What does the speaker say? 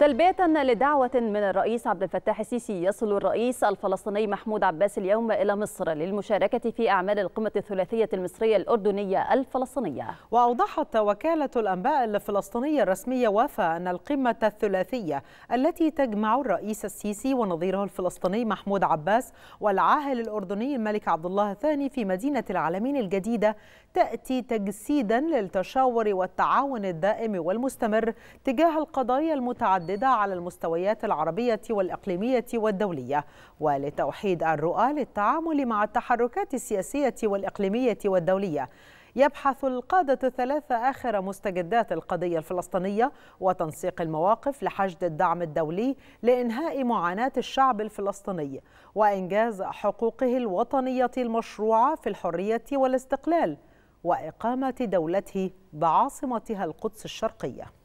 تلبية لدعوة من الرئيس عبد الفتاح السيسي يصل الرئيس الفلسطيني محمود عباس اليوم إلى مصر للمشاركة في أعمال القمة الثلاثية المصرية الأردنية الفلسطينية وأوضحت وكالة الأنباء الفلسطينية الرسمية وافا أن القمة الثلاثية التي تجمع الرئيس السيسي ونظيره الفلسطيني محمود عباس والعاهل الأردني الملك عبد الله الثاني في مدينة العالمين الجديدة تأتي تجسيدا للتشاور والتعاون الدائم والمستمر تجاه القضايا المتعددة متعددة على المستويات العربية والإقليمية والدولية ولتوحيد الرؤى للتعامل مع التحركات السياسية والإقليمية والدولية يبحث القادة الثلاثة آخر مستجدات القضية الفلسطينية وتنسيق المواقف لحشد الدعم الدولي لإنهاء معاناة الشعب الفلسطيني وإنجاز حقوقه الوطنية المشروعة في الحرية والاستقلال وإقامة دولته بعاصمتها القدس الشرقية